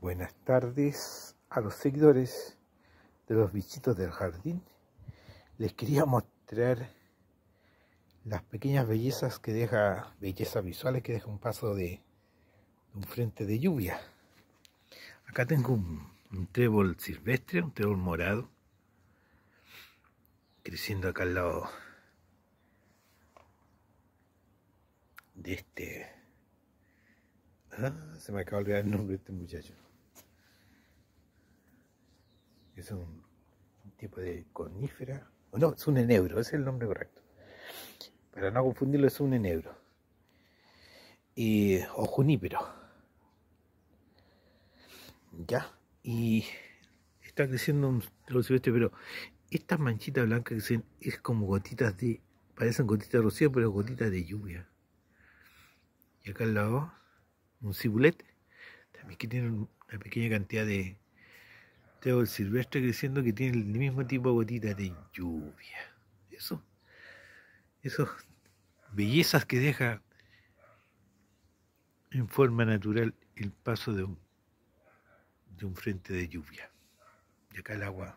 Buenas tardes a los seguidores de los bichitos del jardín. Les quería mostrar las pequeñas bellezas que deja, bellezas visuales que deja un paso de, un frente de lluvia. Acá tengo un, un trébol silvestre, un trébol morado, creciendo acá al lado de este se me acaba de olvidar el nombre de este muchacho. Es un, tipo de conífera. no, es un enebro, ese es el nombre correcto. Para no confundirlo, es un enebro. Y, o junípero. Ya. Y está creciendo un este pero estas manchitas blancas que se es como gotitas de. Parecen gotitas de rocío, pero gotitas de lluvia. Y acá al lado un cibulete. También que tiene una pequeña cantidad de el silvestre creciendo que tiene el mismo tipo de gotitas de lluvia. Eso, eso, bellezas que deja en forma natural el paso de un, de un frente de lluvia. Y acá el agua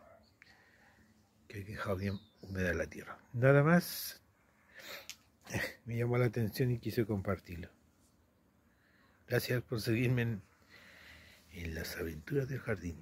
que ha dejado bien húmeda la tierra. Nada más me llamó la atención y quise compartirlo. Gracias por seguirme en, las aventuras del jardín.